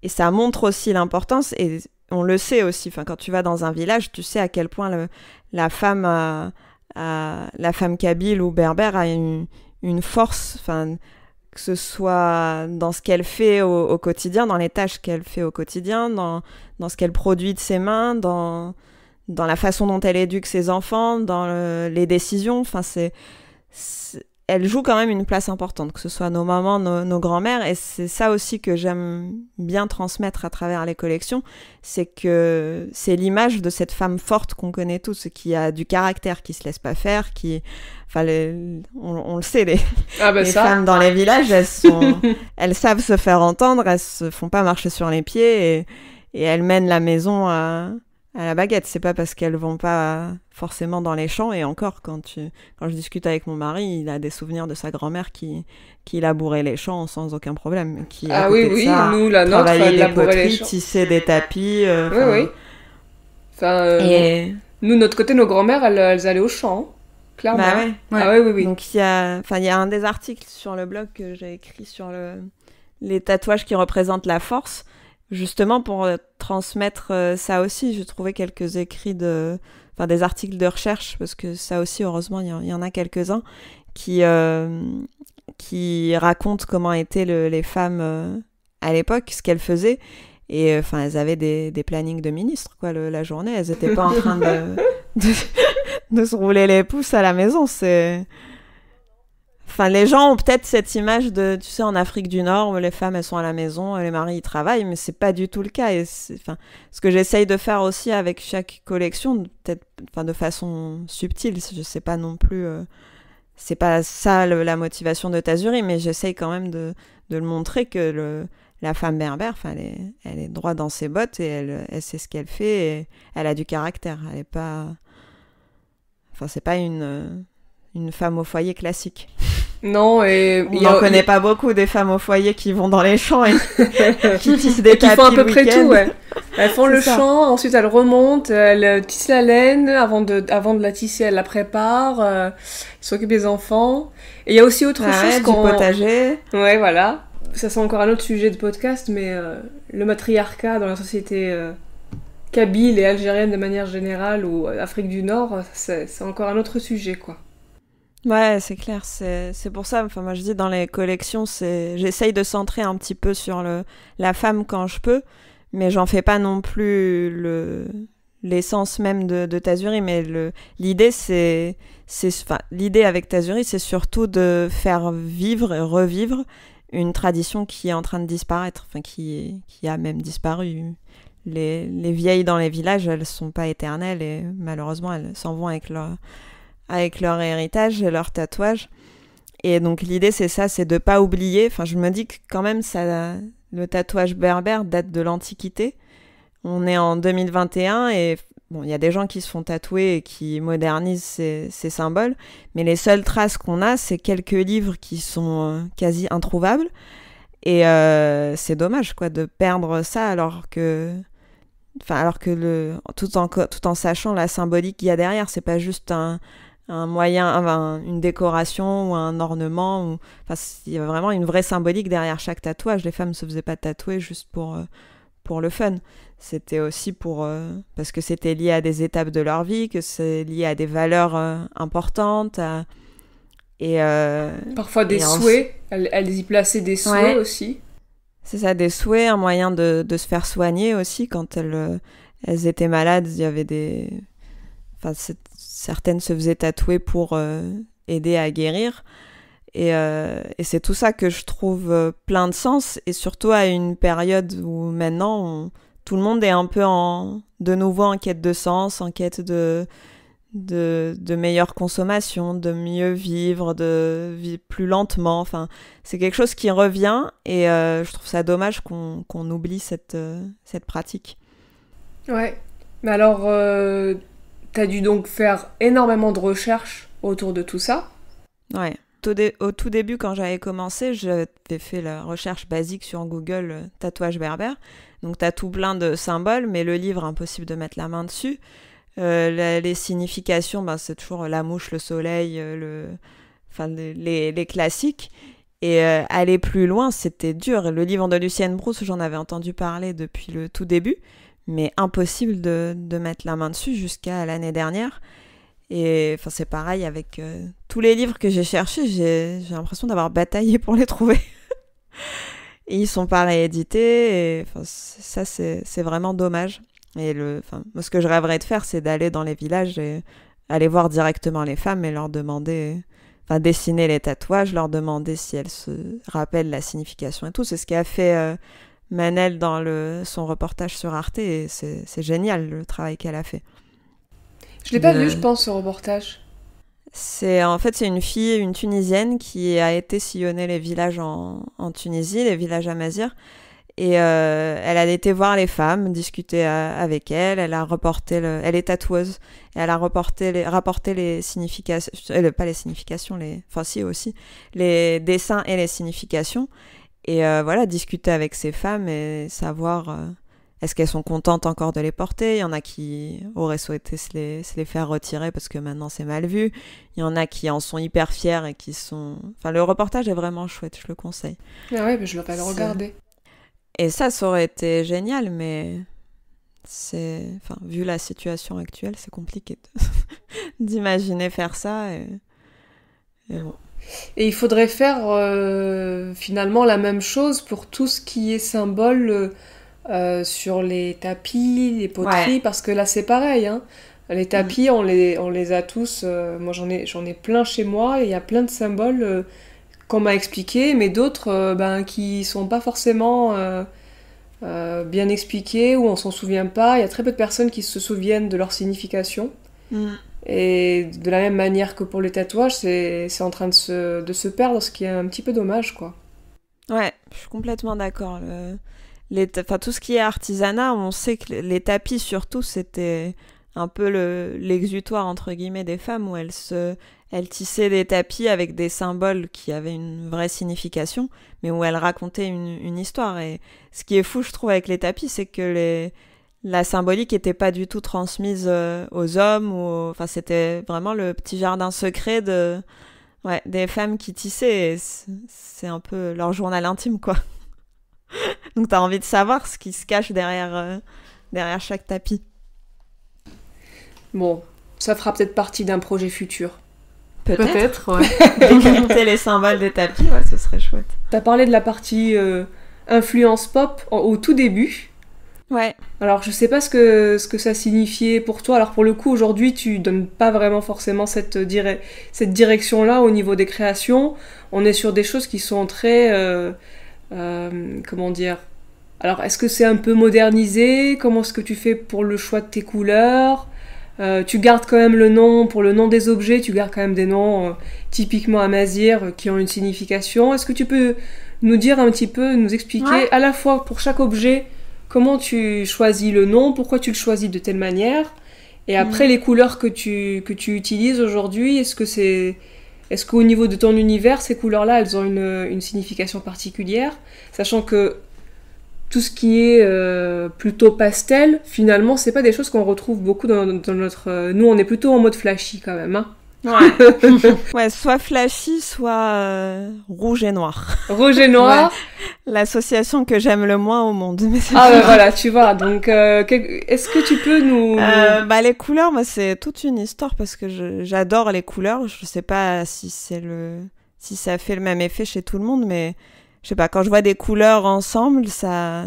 Et ça montre aussi l'importance, et on le sait aussi, quand tu vas dans un village, tu sais à quel point la femme la femme kabyle ou berbère a une, une force, que ce soit dans ce qu'elle fait au, quotidien, dans les tâches qu'elle fait au quotidien, dans, dans ce qu'elle produit de ses mains, dans, dans la façon dont elle éduque ses enfants, dans les décisions. Enfin, c'est elle joue quand même une place importante, que ce soit nos mamans, nos, nos grands-mères, et c'est ça aussi que j'aime bien transmettre à travers les collections, c'est que c'est l'image de cette femme forte qu'on connaît tous, qui a du caractère, qui se laisse pas faire, qui, enfin, on, le sait, les, ah bah femmes dans les villages, elles sont, [LAUGHS] elles savent se faire entendre, elles se font pas marcher sur les pieds, et, et elles mènent la maison à, à la baguette. C'est pas parce qu'elles vont pas forcément dans les champs. Et encore, quand, tu, quand je discute avec mon mari, il a des souvenirs de sa grand-mère qui, qui labourait les champs sans aucun problème. Qui, ah oui, oui, nous, la nôtre, elle des poteries, tissait des tapis. oui, euh, oui. Enfin, de euh, et... nous, notre côté, nos grand-mères, elles, elles, allaient au champ. Hein, clairement. Bah ah, oui, oui, oui. Donc, il y, a, y a un des articles sur le blog que j'ai écrit sur le, les tatouages qui représentent la force justement pour euh, transmettre euh, ça aussi. J'ai trouvé quelques écrits de, enfin des articles de recherche parce que ça aussi, heureusement, il y, en a quelques-uns qui euh, qui racontent comment étaient les femmes à l'époque, ce qu'elles faisaient. Et enfin, elles avaient des, plannings de ministres quoi la journée. Elles étaient pas en train [LAUGHS] de, de se rouler les pouces à la maison. C'est Enfin, les gens ont peut-être cette image de, tu sais, en Afrique du Nord, où les femmes, elles sont à la maison, les maris, ils travaillent, mais c'est pas du tout le cas. Et enfin, ce que j'essaye de faire aussi avec chaque collection, peut-être, enfin, de façon subtile, je sais pas non plus, euh, c'est pas ça la motivation de Tazuri, mais j'essaye quand même de, le montrer que le, la femme berbère, enfin, elle est, droite droit dans ses bottes et elle, elle sait ce qu'elle fait et elle a du caractère. Elle est pas, enfin, c'est pas une, une femme au foyer classique. Non, et. On n'en connaît pas beaucoup des femmes au foyer qui vont dans les champs et [LAUGHS] qui tissent des font à peu près tout, [LAUGHS] Elles font le champ, ensuite elles remontent, elles euh, tissent la laine, avant de, avant de la tisser, elles la préparent, elles euh, s'occupent des enfants. Et il y a aussi autre chose qu'on. potager. Ouais, voilà. Ça, c'est encore un autre sujet de podcast, mais euh, le matriarcat dans la société. kabyle et algérienne de manière générale ou Afrique du Nord, c'est encore un autre sujet quoi. Ouais, c'est clair. C'est pour ça. Enfin, moi, je dis dans les collections, j'essaye de centrer un petit peu sur le, la femme quand je peux, mais j'en fais pas non plus le l'essence même de, de Tazuri. Mais l'idée, c'est enfin, l'idée avec Tazuri, c'est surtout de faire vivre et revivre une tradition qui est en train de disparaître, enfin qui, qui a même disparu. Les, les vieilles dans les villages, elles sont pas éternelles et malheureusement, elles s'en vont avec leur avec leur héritage et leur tatouage Et donc l'idée c'est ça, c'est de pas oublier. Enfin, je me dis que quand même ça, le tatouage berbère date de l'Antiquité. On est en 2021 et bon, il y a des gens qui se font tatouer et qui modernisent ces, symboles, mais les seules traces qu'on a, c'est quelques livres qui sont euh, quasi introuvables. Et euh, c'est dommage quoi de perdre ça alors que enfin alors que le tout en tout en sachant la symbolique qu'il y a derrière, c'est pas juste un un moyen, une décoration ou un ornement. Enfin, il y a vraiment une vraie symbolique derrière chaque tatouage. Les femmes ne se faisaient pas tatouer juste pour, euh, pour le fun. C'était aussi pour, euh, parce que c'était lié à des étapes de leur vie, que c'est lié à des valeurs euh, importantes. Et, Parfois des souhaits. Elles, y plaçaient des souhaits aussi. C'est ça, des souhaits, un moyen de, se faire soigner aussi quand elles, elles étaient malades. Il y avait des. Enfin, certaines se faisaient tatouer pour euh, aider à guérir. Euh, et, c'est tout ça que je trouve euh, plein de sens, et surtout à une période où maintenant tout le monde est un peu en, de nouveau en quête de sens, en quête de, de, meilleure consommation, de mieux vivre, de vivre plus lentement. Enfin, c'est quelque chose qui revient, et je trouve ça dommage qu'on oublie cette, cette pratique. Ouais, mais alors, T'as dû donc faire énormément de recherches autour de tout ça. Ouais. Au, tout début, quand j'avais commencé, j'avais fait la recherche basique sur Google euh, tatouage berbère. Donc t'as tout plein de symboles, mais le livre, impossible de mettre la main dessus. Euh, les significations, ben, c'est toujours la mouche, le soleil, euh, le... Enfin, les, classiques. Et aller plus loin, c'était dur. Le livre de Lucienne Brousse, j'en avais entendu parler depuis le tout début mais impossible de, mettre la main dessus jusqu'à l'année dernière. Et enfin, c'est pareil avec euh, tous les livres que j'ai cherchés, j'ai l'impression d'avoir bataillé pour les trouver. [LAUGHS] et ils sont pas réédités, et ça, c'est vraiment dommage. Et le, ce que je rêverais de faire, c'est d'aller dans les villages et aller voir directement les femmes et leur demander, enfin, dessiner les tatouages, leur demander si elles se rappellent la signification et tout. C'est ce qui a fait euh, Manel dans son reportage sur Arte et c'est génial le travail qu'elle a fait. Je l'ai pas vu, je pense, ce reportage. C'est en fait c'est une fille, une Tunisienne qui a été sillonner les villages en, Tunisie, les villages amazirs, et euh, elle a été voir les femmes, discuter euh, avec elles. Elle a reporté, elle est tatoueuse, elle a reporté les, rapporté les significations, euh, pas les significations, les, enfin si aussi, les dessins et les significations. Et euh, voilà, discuter avec ces femmes et savoir euh, est-ce qu'elles sont contentes encore de les porter. Il y en a qui auraient souhaité se les, faire retirer parce que maintenant c'est mal vu. Il y en a qui en sont hyper fiers et qui sont. Enfin, le reportage est vraiment chouette, je le conseille. Ah ouais, mais je veux pas le regarder. Et ça, ça aurait été génial, mais c'est enfin vu la situation actuelle c'est compliqué [LAUGHS] d'imaginer faire ça et... Et bon. Et il faudrait faire euh, finalement la même chose pour tout ce qui est symbole euh, euh, sur les tapis, les poteries, parce que là c'est pareil. Hein. Les mm. tapis, on, les, a tous. moi j'en ai, plein chez moi et il y a plein de symboles qu'on m'a expliqué, mais d'autres ben, qui sont pas forcément bien expliqués ou on s'en souvient pas. Il y a très peu de personnes qui se souviennent de leur signification. Mm. Et de la même manière que pour les tatouages, c'est en train de se, perdre, ce qui est un petit peu dommage, quoi. Ouais, je suis complètement d'accord. Les, enfin, tout ce qui est artisanat, on sait que les tapis surtout, c'était un peu l'exutoire entre guillemets des femmes où elles se, elles tissaient des tapis avec des symboles qui avaient une vraie signification, mais où elles racontaient une, une histoire. Et ce qui est fou, je trouve, avec les tapis, c'est que les, la symbolique n'était pas du tout transmise euh, aux hommes. Ou Enfin, c'était vraiment le petit jardin secret de... des femmes qui tissaient. C'est un peu leur journal intime, quoi. [LAUGHS] Donc, tu as envie de savoir ce qui se cache derrière, euh, derrière chaque tapis. Bon, ça fera peut-être partie d'un projet futur. Peut-être, peut ouais. [LAUGHS] les symboles des tapis, ouais, ce serait chouette. Tu as parlé de la partie euh, influence pop au tout début. Ouais. Alors je sais pas ce que, ça signifiait pour toi. Alors pour le coup aujourd'hui tu donnes pas vraiment forcément cette, direction-là au niveau des créations. On est sur des choses qui sont très... Euh, euh, comment dire Alors est-ce que c'est un peu modernisé Comment est-ce que tu fais pour le choix de tes couleurs euh, tu gardes quand même le nom, pour le nom des objets, tu gardes quand même des noms typiquement amazir qui ont une signification. Est-ce que tu peux nous dire un petit peu, nous expliquer à la fois pour chaque objet comment tu choisis le nom, pourquoi tu le choisis de telle manière, et après mm. les couleurs que tu, que tu utilises aujourd'hui, est-ce que c'est... Est-ce qu'au niveau de ton univers, ces couleurs-là, elles ont une, signification particulière Sachant que tout ce qui est euh, plutôt pastel, finalement, c'est pas des choses qu'on retrouve beaucoup dans, notre. Euh, nous, on est plutôt en mode flashy quand même. Hein. Ouais. [LAUGHS] ouais, soit flashy, soit euh, rouge et noir. Rouge et noir. L'association que j'aime le moins au monde. Mais ah bah voilà, tu vois. Donc, euh, est-ce que tu peux nous euh, Bah les couleurs, moi c'est toute une histoire parce que j'adore les couleurs. Je sais pas si c'est le, si ça fait le même effet chez tout le monde, mais je sais pas. Quand je vois des couleurs ensemble, ça,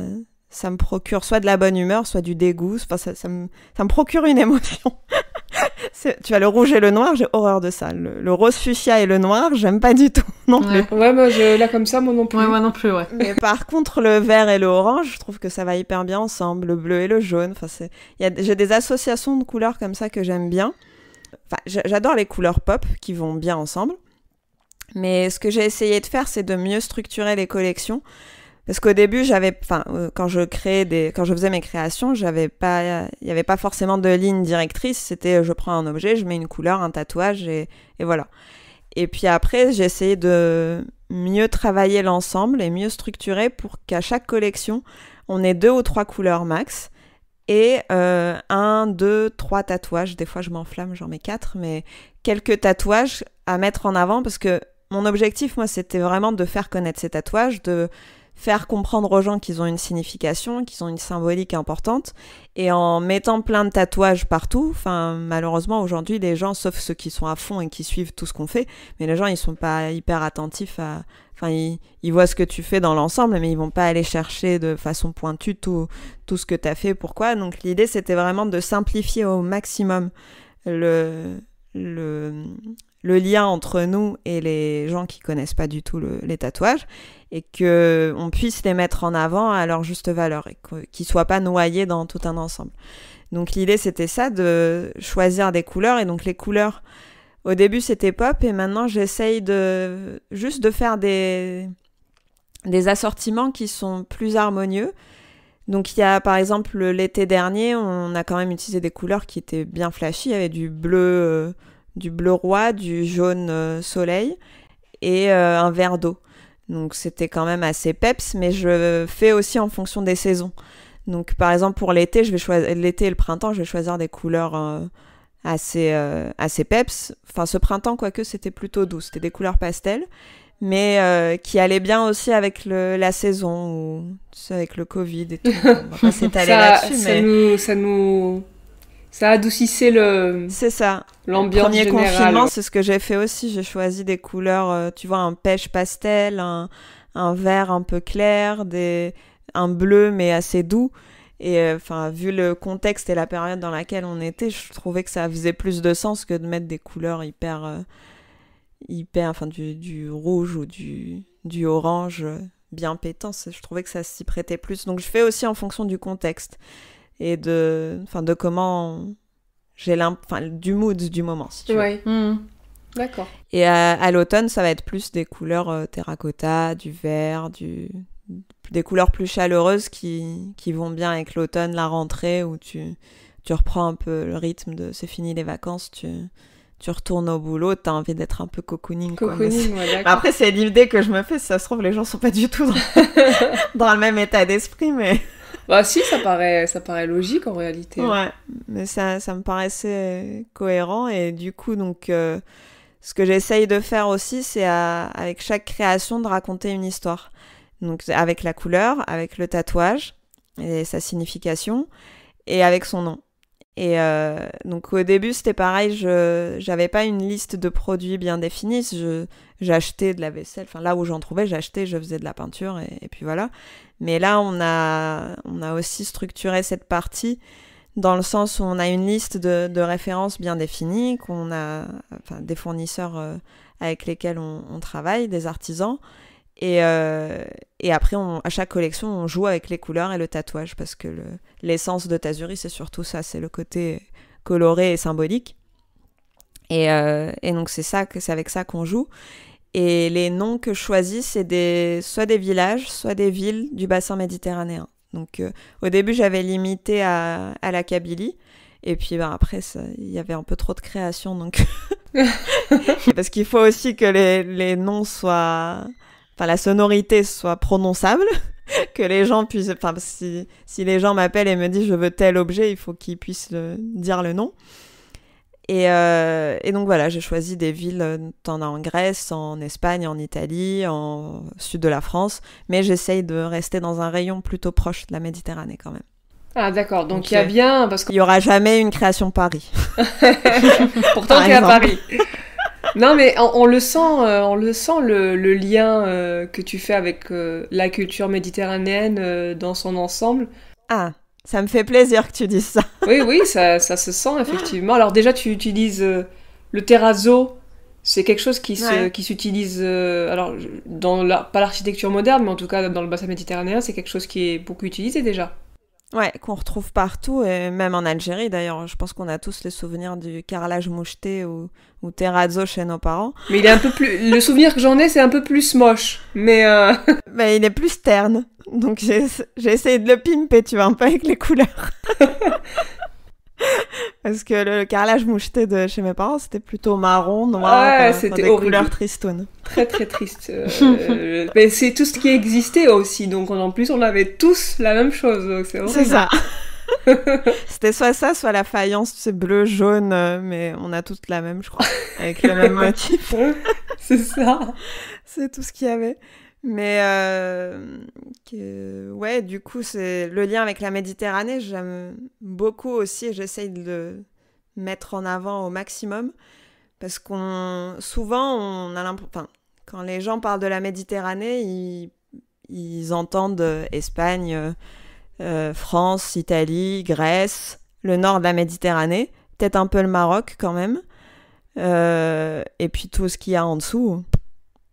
ça me procure soit de la bonne humeur, soit du dégoût. Enfin, ça, ça me, ça me procure une [LAUGHS] émotion. [LAUGHS] tu as le rouge et le noir, j'ai horreur de ça. Le, rose fuchsia et le noir, j'aime pas du tout [LAUGHS] non ouais. plus. Ouais, moi, je, là, comme ça, moi non plus. moi non plus, ouais. Mais par contre, le vert et le orange, je trouve que ça va hyper bien ensemble. Le bleu et le jaune. Enfin, J'ai des associations de couleurs comme ça que j'aime bien. j'adore les couleurs pop qui vont bien ensemble. Mais ce que j'ai essayé de faire, c'est de mieux structurer les collections. Parce qu'au début, j'avais, enfin, euh, quand je créais des, quand je faisais mes créations, j'avais pas, il n'y avait pas forcément de ligne directrice. C'était, je prends un objet, je mets une couleur, un tatouage, et, voilà. Et puis après, j'ai essayé de mieux travailler l'ensemble et mieux structurer pour qu'à chaque collection, on ait deux ou trois couleurs max et euh, un, deux, trois tatouages. Des fois, je m'enflamme, j'en mets quatre, mais quelques tatouages à mettre en avant parce que mon objectif, moi, c'était vraiment de faire connaître ces tatouages, de faire comprendre aux gens qu'ils ont une signification, qu'ils ont une symbolique importante, et en mettant plein de tatouages partout, enfin malheureusement aujourd'hui les gens, sauf ceux qui sont à fond et qui suivent tout ce qu'on fait, mais les gens ils sont pas hyper attentifs à, enfin ils, voient ce que tu fais dans l'ensemble, mais ils vont pas aller chercher de façon pointue tout tout ce que tu as fait, pourquoi. Donc l'idée c'était vraiment de simplifier au maximum le le lien entre nous et les gens qui connaissent pas du tout les tatouages et on puisse les mettre en avant à leur juste valeur et qu'ils soient pas noyés dans tout un ensemble. Donc l'idée c'était ça, de choisir des couleurs et donc les couleurs au début c'était pop et maintenant j'essaye de juste de faire des, des assortiments qui sont plus harmonieux. Donc il y a par exemple l'été dernier, on a quand même utilisé des couleurs qui étaient bien flashy, il y avait du bleu, euh, du bleu roi, du jaune euh, soleil et euh, un vert d'eau. Donc c'était quand même assez peps, mais je fais aussi en fonction des saisons. Donc par exemple pour l'été, je vais choisir l'été et le printemps, je vais choisir des couleurs euh, assez euh, assez peps. Enfin ce printemps quoique c'était plutôt doux, c'était des couleurs pastel, mais euh, qui allaient bien aussi avec la saison ou avec le Covid et tout. On va [LAUGHS] là-dessus, mais nous, ça nous ça adoucissait le. C'est ça. L'ambiance Premier confinement, c'est ce que j'ai fait aussi. J'ai choisi des couleurs, euh, tu vois, un pêche pastel, un, vert un peu clair, un bleu mais assez doux. Et euh, enfin, vu le contexte et la période dans laquelle on était, je trouvais que ça faisait plus de sens que de mettre des couleurs hyper, euh, hyper, enfin du, rouge ou du, du orange bien pétant. Je trouvais que ça s'y prêtait plus. Donc je fais aussi en fonction du contexte et de, enfin, de comment j'ai enfin, du mood du moment, si tu veux. Hmm. D'accord. Et à, l'automne, ça va être plus des couleurs euh, terracotta, du vert, du des couleurs plus chaleureuses qui, qui vont bien avec l'automne, la rentrée, où tu, tu reprends un peu le rythme de c'est fini les vacances, tu, tu retournes au boulot, t'as envie d'être un peu cocooning. cocooning [LAUGHS] bah, après, c'est l'idée que je me fais, si ça se trouve, les gens sont pas du tout dans [LAUGHS] le même état d'esprit, mais bah si, ça paraît, ça paraît logique en réalité. Ouais, mais ça, me paraissait cohérent et du coup, donc, euh, ce que j'essaye de faire aussi, c'est avec chaque création de raconter une histoire. Donc avec la couleur, avec le tatouage et sa signification et avec son nom. Et euh, donc au début, c'était pareil, je n'avais pas une liste de produits bien définie. Je, J'achetais de la vaisselle, enfin là où j'en trouvais, j'achetais, je faisais de la peinture et, puis voilà. Mais là, on a, on a aussi structuré cette partie dans le sens où on a une liste de, de références bien définies qu'on a enfin, des fournisseurs euh, avec lesquels on, travaille, des artisans. Et, euh, et après, on, à chaque collection, on joue avec les couleurs et le tatouage, parce que l'essence de Tazuri, c'est surtout ça, c'est le côté coloré et symbolique. Et, euh, et donc c'est ça, c'est avec ça qu'on joue. Et les noms que je choisis, c'est des, soit des villages, soit des villes du bassin méditerranéen. Donc euh, au début, j'avais limité à, à, la Kabylie. Et puis ben, après, il y avait un peu trop de création. Donc... [LAUGHS] [LAUGHS] Parce qu'il faut aussi que les, les noms soient... Enfin, la sonorité soit prononçable [LAUGHS] que les gens puissent. Enfin, si, si les gens m'appellent et me disent je veux tel objet, il faut qu'ils puissent dire le nom. Euh, et, donc voilà, j'ai choisi des villes, euh, t'en as en Grèce, en Espagne, en Italie, en sud de la France, mais j'essaye de rester dans un rayon plutôt proche de la Méditerranée quand même. Ah d'accord, donc il y a euh, bien... parce qu'il n'y aura jamais une création Paris. [LAUGHS] Pourtant tu à Paris. non mais on, le sent, on le sent le, lien que tu fais avec la culture méditerranéenne dans son ensemble. Ah ça me fait plaisir que tu dises ça. [LAUGHS] oui, oui, ça, se sent effectivement. Alors déjà, tu utilises euh, le terrazzo. C'est quelque chose qui s'utilise, euh, alors dans la, pas l'architecture moderne, mais en tout cas dans le bassin méditerranéen, c'est quelque chose qui est beaucoup utilisé déjà. Ouais, qu'on retrouve partout, et même en Algérie d'ailleurs. Je pense qu'on a tous les souvenirs du carrelage moucheté ou, ou terrazzo chez nos parents. Mais il est un peu plus. le souvenir que j'en ai, c'est un peu plus moche. Mais. Euh... [LAUGHS] Bah, il est plus terne. Donc j'ai essayé de le pimper, tu vois, un peu avec les couleurs. [LAUGHS] [LAUGHS] Parce que le, carrelage moucheté de chez mes parents, c'était plutôt marron, noir, ah euh, c'était des horrible. couleurs Très très triste. Euh, [LAUGHS] mais c'est tout ce qui existait aussi, donc en plus on avait tous la même chose. C'est, ça. [LAUGHS] c'était soit ça, soit la faïence, c'est bleu, jaune, euh, mais on a toutes la même, je crois, avec le même motif. c'est ça. c'est tout ce qu'il y avait. Mais euh, que, ouais, du coup, c'est le lien avec la Méditerranée, j'aime beaucoup aussi et j'essaye de le mettre en avant au maximum. Parce qu'on souvent, on a Enfin, quand les gens parlent de la Méditerranée, ils, ils entendent euh, Espagne, euh, euh, France, Italie, Grèce, le nord de la Méditerranée, peut-être un peu le Maroc quand même. Euh, et puis tout ce qu'il y a en dessous.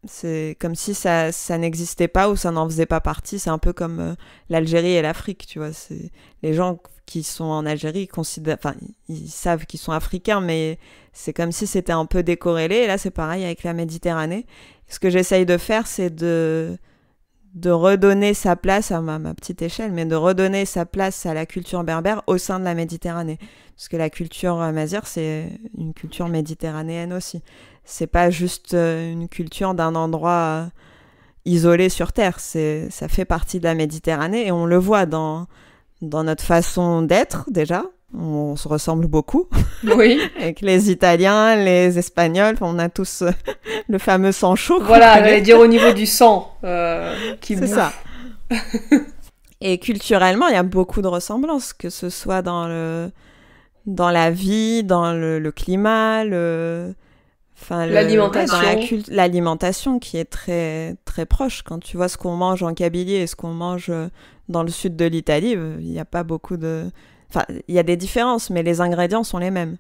C'est comme si ça, ça n'existait pas ou ça n'en faisait pas partie. C'est un peu comme euh, l'Algérie et l'Afrique, tu vois. C'est les gens qui sont en Algérie, considèrent, enfin, ils savent qu'ils sont africains, mais c'est comme si c'était un peu décorrélé. Et là, c'est pareil avec la Méditerranée. Ce que j'essaye de faire, c'est de de redonner sa place à ma, petite échelle, mais de redonner sa place à la culture berbère au sein de la Méditerranée. Parce que la culture mazir, c'est une culture méditerranéenne aussi. C'est pas juste euh, une culture d'un endroit euh, isolé sur Terre. C'est, ça fait partie de la Méditerranée et on le voit dans, dans notre façon d'être déjà, on se ressemble beaucoup. Oui. [LAUGHS] Avec les Italiens, les Espagnols, on a tous euh, [LAUGHS] le fameux sang chaud. Voilà, j'allais dire au niveau du sang euh, [LAUGHS] qui C'est ça. Et culturellement, il y a beaucoup de ressemblances, que ce soit dans le dans la vie, dans le, climat, l'alimentation, l'alimentation qui est très très proche. Quand tu vois ce qu'on mange en Kabylie et ce qu'on mange euh, dans le sud de l'Italie, euh, il n'y a pas beaucoup de Enfin, il y a des différences, mais les ingrédients sont les mêmes.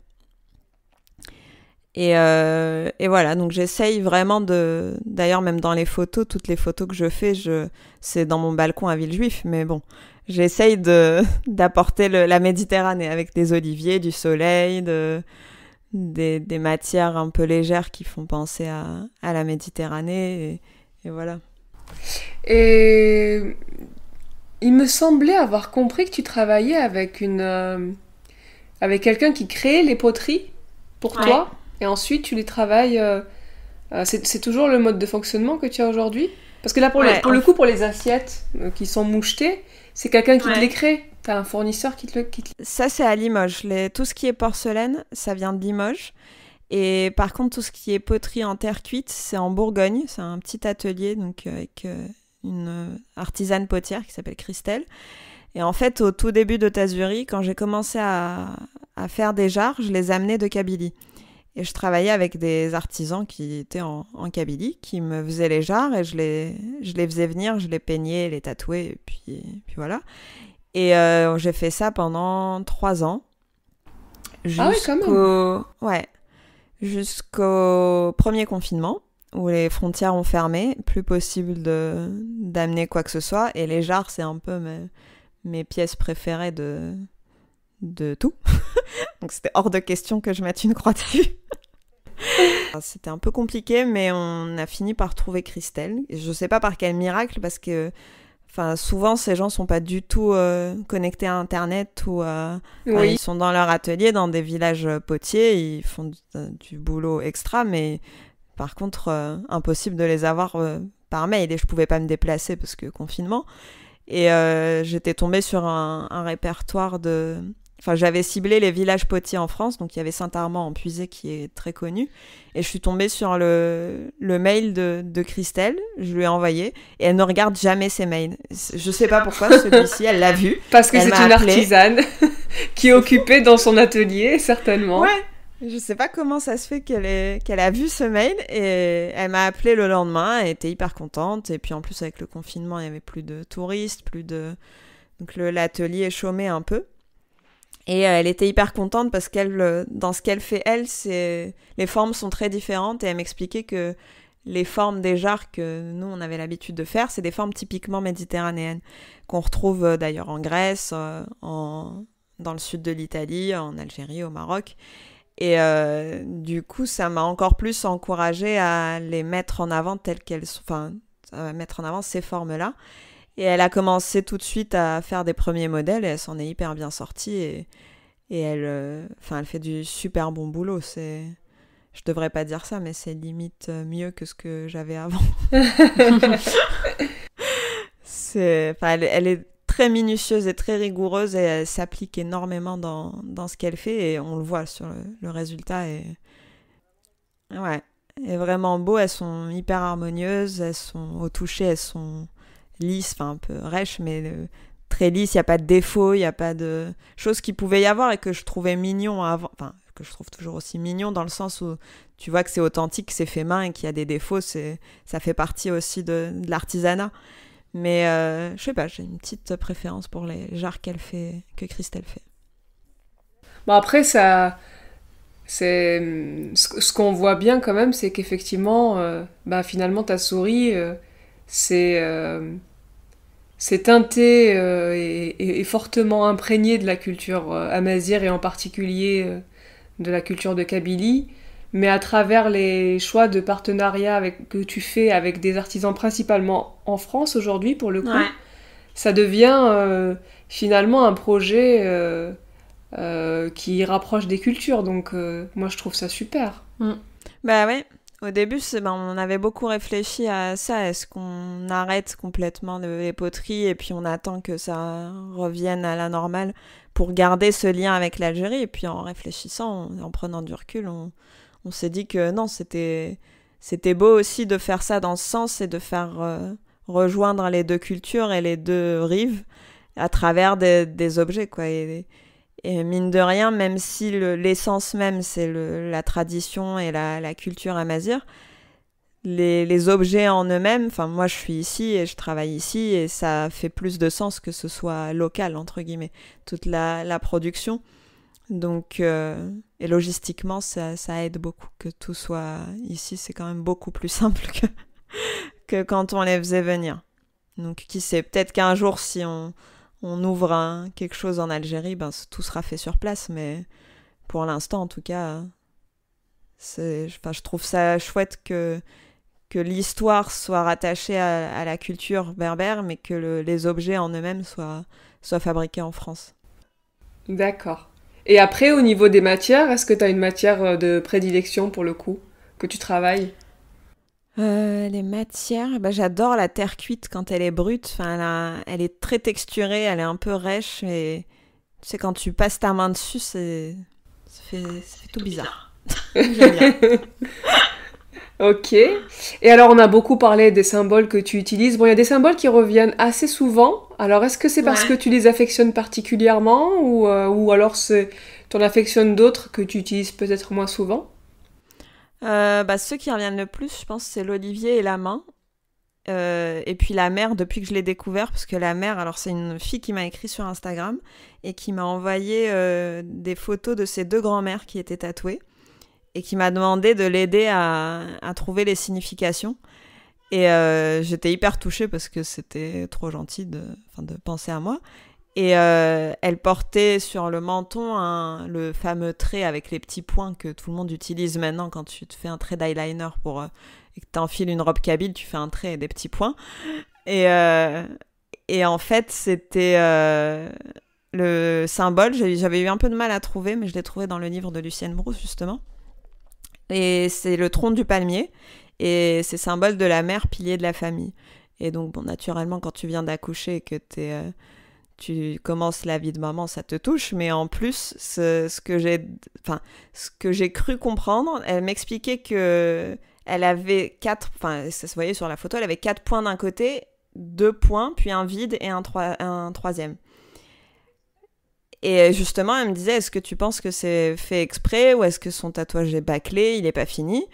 Euh, et, voilà, donc j'essaye vraiment de... D'ailleurs, même dans les photos, toutes les photos que je fais, je, c'est dans mon balcon à Villejuif, mais bon, j'essaye de, [LAUGHS] d'apporter la Méditerranée avec des oliviers, du soleil, des, matières un peu légères qui font penser à, la Méditerranée. Et, et voilà. Et il me semblait avoir compris que tu travaillais avec une euh, avec quelqu'un qui créait les poteries pour toi et ensuite tu les travailles. Euh, euh, c'est toujours le mode de fonctionnement que tu as aujourd'hui Parce que là, pour, pour le coup, pour les assiettes qui sont mouchetées, c'est quelqu'un qui te les crée. as un fournisseur qui te le. Qui Ça, c'est à Limoges. Les... Tout ce qui est porcelaine, ça vient de Limoges. Et par contre, tout ce qui est poterie en terre cuite, c'est en Bourgogne. C'est un petit atelier donc avec une euh, artisane potière qui s'appelle Christelle. Et en fait, au tout début de Tazuri, quand j'ai commencé à, faire des jarres, je les amenais de Kabylie. Et je travaillais avec des artisans qui étaient en, Kabylie, qui me faisaient les jarres et je les, je les faisais venir, je les peignais, les tatouais, et puis, puis voilà. Et euh, j'ai fait ça pendant trois ans. Ah Ouais. Jusqu'au premier confinement où les frontières ont fermé, plus possible d'amener quoi que ce soit. Et les jars, c'est un peu mes, pièces préférées de, de tout. [LAUGHS] Donc c'était hors de question que je mette une croix dessus. [LAUGHS] c'était un peu compliqué, mais on a fini par trouver Christelle. Je sais pas par quel miracle, parce que Enfin, souvent, ces gens sont pas du tout euh, connectés à Internet ou euh, ils sont dans leur atelier, dans des villages euh, potiers, ils font du boulot extra, mais par contre, euh, impossible de les avoir euh, par mail et je pouvais pas me déplacer parce que confinement. Et euh, j'étais tombée sur un, répertoire de. Enfin, j'avais ciblé les villages potiers en France, donc il y avait Saint-Armand en Puisé qui est très connu. Et je suis tombée sur le, mail de, Christelle, je lui ai envoyé, et elle ne regarde jamais ses mails. Je sais pas pourquoi, celui-ci, elle l'a vu. Parce que c'est une artisane [LAUGHS] qui est occupée dans son atelier, certainement. Ouais, je sais pas comment ça se fait qu'elle a vu ce mail et elle m'a appelé le lendemain, elle était hyper contente et puis en plus avec le confinement il y avait plus de touristes, plus de... Donc l'atelier est chômé un peu. Et euh, elle était hyper contente parce qu'elle, euh, dans ce qu'elle fait elle, les formes sont très différentes et elle m'expliquait que les formes des jarres que nous on avait l'habitude de faire, c'est des formes typiquement méditerranéennes qu'on retrouve euh, d'ailleurs en Grèce, en... dans le sud de l'Italie, en Algérie, au Maroc. Et euh, du coup, ça m'a encore plus encouragée à les mettre en avant telles qu'elles sont, enfin, à mettre en avant ces formes-là. Et elle a commencé tout de suite à faire des premiers modèles et elle s'en est hyper bien sortie. Et, et elle, euh, enfin, elle fait du super bon boulot. C'est, je devrais pas dire ça, mais c'est limite euh, mieux que ce que j'avais avant. [LAUGHS] c'est, enfin, elle, elle est très minutieuse et très rigoureuse et elle s'applique énormément dans, dans ce qu'elle fait et on le voit sur le, résultat. Et... Ouais, est vraiment beau, elles sont hyper harmonieuses, elles sont au toucher, elles sont lisses, enfin un peu rêches, mais euh, très lisses, il n'y a pas de défaut, il n'y a pas de choses qui pouvaient y avoir et que je trouvais mignon avant, enfin que je trouve toujours aussi mignon dans le sens où tu vois que c'est authentique, c'est fait main et qu'il y a des défauts, c'est ça fait partie aussi de l'artisanat. Mais euh, je sais pas, j'ai une petite préférence pour les jars qu'elle fait, que Christelle fait. Bon après ça, c'est ce qu'on voit bien quand même, c'est qu'effectivement, euh, bah finalement ta souris, euh, c'est c'est et, fortement imprégnée de la culture amazir et en particulier de la culture de Kabylie mais à travers les choix de partenariat avec, que tu fais avec des artisans principalement en France aujourd'hui pour le coup, ça devient euh, finalement un projet euh, euh, qui rapproche des cultures. Donc moi je trouve ça super. Mm. Bah ouais. Au début, ben, on avait beaucoup réfléchi à ça. Est-ce qu'on arrête complètement les poteries et puis on attend que ça revienne à la normale pour garder ce lien avec l'Algérie Et puis en réfléchissant, en prenant du recul, on, on s'est dit que non, c'était beau aussi de faire ça dans ce sens et de faire euh, rejoindre les deux cultures et les deux rives à travers des, objets quoi et, mine de rien même si l'essence même c'est la tradition et la, culture amazir les, les objets en eux-mêmes enfin moi je suis ici et je travaille ici et ça fait plus de sens que ce soit local entre guillemets toute la production donc, euh, et logistiquement, ça, aide beaucoup que tout soit ici. C'est quand même beaucoup plus [LAUGHS] simple que, quand on les faisait venir. Donc, qui sait, peut-être qu'un jour, si on, ouvre quelque chose en Algérie, ben, tout sera fait sur place. Mais pour l'instant, en tout cas, je trouve ça chouette que, l'histoire soit rattachée à, la culture berbère, mais que les objets en eux-mêmes soient, soient fabriqués en France. D'accord. Et après, au niveau des matières, est-ce que tu as une matière euh, de prédilection pour le coup, que tu travailles euh, les matières, bah, j'adore la terre cuite quand elle est brute. Enfin, elle, est très texturée, elle est un peu rêche. Et tu sais, quand tu passes ta main dessus, c'est, ça, tout bizarre. [LAUGHS] bizarre. [LAUGHS] Ok. Et alors, on a beaucoup parlé des symboles que tu utilises. Bon, il y a des symboles qui reviennent assez souvent. Alors, est-ce que c'est parce que tu les affectionnes particulièrement ou, euh, alors c'est en affectionnes d'autres que tu utilises peut-être moins souvent euh, bah, Ceux qui reviennent le plus, je pense, c'est l'olivier et la main. Euh, et puis la mère, depuis que je l'ai découvert, parce que la mère, alors c'est une fille qui m'a écrit sur Instagram et qui m'a envoyé des photos de ses deux grands-mères qui étaient tatouées et qui m'a demandé de l'aider à, trouver les significations. Et euh, j'étais hyper touchée parce que c'était trop gentil de, penser à moi. Et euh, elle portait sur le menton le fameux trait avec les petits points que tout le monde utilise maintenant quand tu te fais un trait d'eyeliner pour euh, et que enfiles une robe cabine, tu fais un trait et des petits points. Et, et en fait, c'était le symbole. J'avais eu un peu de mal à trouver, mais je l'ai trouvé dans le livre de Lucienne Brousse justement. Et c'est le tronc du palmier. Et c'est symbole de la mère, pilier de la famille. Et donc, bon, naturellement, quand tu viens d'accoucher et que euh, tu commences la vie de maman, ça te touche. Mais en plus, ce, que j'ai, ce que j'ai cru comprendre, elle m'expliquait que elle avait quatre, enfin, ça se voyait sur la photo, elle avait quatre points d'un côté, deux points, puis un vide et un troisième. Et justement, elle me disait, est-ce que tu penses que c'est fait exprès ou est-ce que son tatouage est bâclé, il n'est pas fini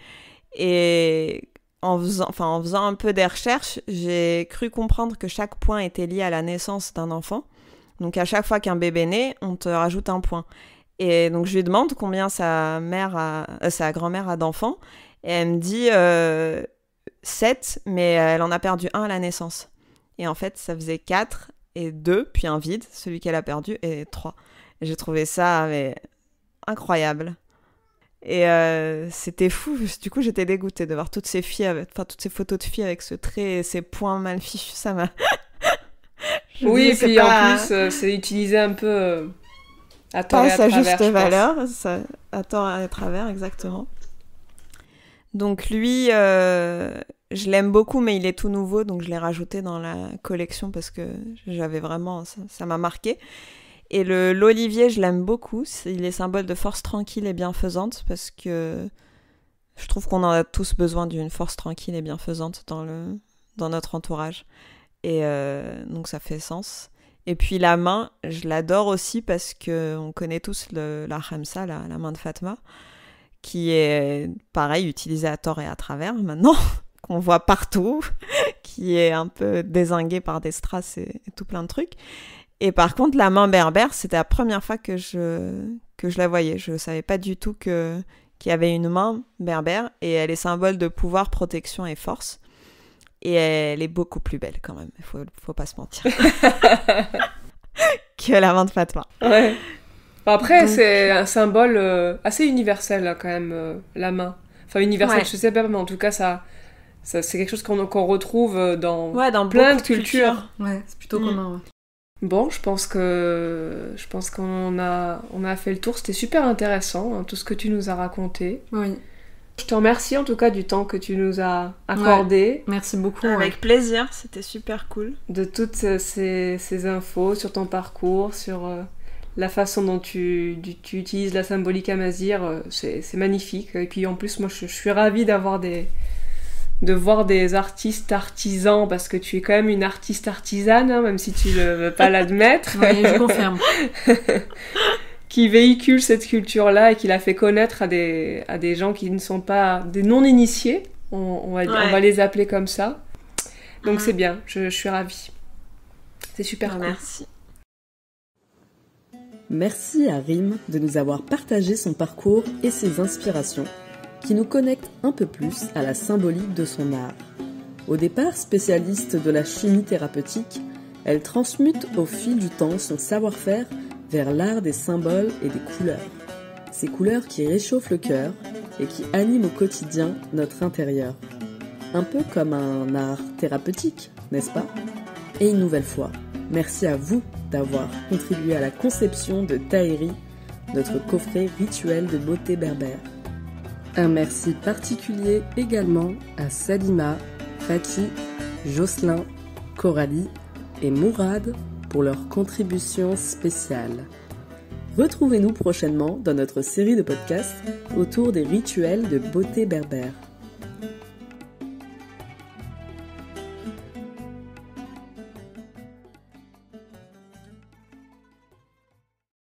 Et en faisant, enfin, en faisant un peu des recherches, j'ai cru comprendre que chaque point était lié à la naissance d'un enfant. Donc à chaque fois qu'un bébé naît, on te rajoute un point. Et donc je lui demande combien sa mère euh, sa grand-mère a d'enfants. Et elle me dit 7, euh, mais elle en a perdu un à la naissance. Et en fait, ça faisait 4 et deux, puis un vide, celui qu'elle a perdu, et trois. J'ai trouvé ça mais, incroyable. Et euh, c'était fou, du coup j'étais dégoûtée de voir toutes ces filles, avec, enfin toutes ces photos de filles avec ce trait et ces points mal fichus, ça m'a... [LAUGHS] oui, et puis en plus euh, c'est utilisé un peu... Euh, à temps à valeur, à et à travers, exactement. Donc lui, euh, je l'aime beaucoup, mais il est tout nouveau, donc je l'ai rajouté dans la collection parce que j'avais vraiment, ça m'a marqué. Et l'olivier, je l'aime beaucoup. Il est symbole de force tranquille et bienfaisante parce que je trouve qu'on en a tous besoin d'une force tranquille et bienfaisante dans le dans notre entourage. Et euh, donc ça fait sens. Et puis la main, je l'adore aussi parce que on connaît tous la Hamsa, la main de Fatma qui est pareil utilisé à tort et à travers maintenant, [LAUGHS] qu'on voit partout, [LAUGHS] qui est un peu désingué par des strass et, tout plein de trucs. Et par contre, la main berbère, c'était la première fois que je, que je la voyais. Je ne savais pas du tout que, qu'il y avait une main berbère et elle est symbole de pouvoir, protection et force. Et elle est beaucoup plus belle quand même, il faut, faut pas se mentir. [LAUGHS] que la main de Fatma. Bah, après, c'est un symbole euh, assez universel quand même, euh, la main. Enfin, universel, je je sais pas, mais en tout cas, ça, c'est quelque chose qu'on retrouve euh, dans, ouais, dans plein de cultures. Ouais, c'est plutôt mm. commun. Bon, je pense que je pense qu'on a on a fait le tour. C'était super intéressant hein, tout ce que tu nous as raconté. Oui. Je te remercie en tout cas du temps que tu nous as accordé. merci beaucoup. Avec plaisir, c'était super cool. De toutes ces, infos sur ton parcours, sur la façon dont tu, utilises la symbolique amazir, euh, c'est magnifique. Et puis en plus, moi, je, suis ravie d'avoir des de voir des artistes artisans parce que tu es quand même une artiste artisane hein, même si tu ne veux pas l'admettre [LAUGHS] oui je confirme [LAUGHS] qui véhicule cette culture là et qui la fait connaître à des, gens qui ne sont pas des non initiés on, va, les appeler comme ça donc mm. c'est bien je, suis ravie c'est super ah, merci Merci à Rim de nous avoir partagé son parcours et ses inspirations qui nous connectent un peu plus à la symbolique de son art. Au départ spécialiste de la chimie thérapeutique, elle transmute au fil du temps son savoir-faire vers l'art des symboles et des couleurs. Ces couleurs qui réchauffent le cœur et qui animent au quotidien notre intérieur. Un peu comme un art thérapeutique, n'est-ce pas Et une nouvelle fois, merci à vous d'avoir contribué à la conception de Tahiri, notre coffret rituel de beauté berbère. Un merci particulier également à Salima, Fatih, Jocelyn, Coralie et Mourad pour leur contribution spéciale. Retrouvez-nous prochainement dans notre série de podcasts autour des rituels de beauté berbère.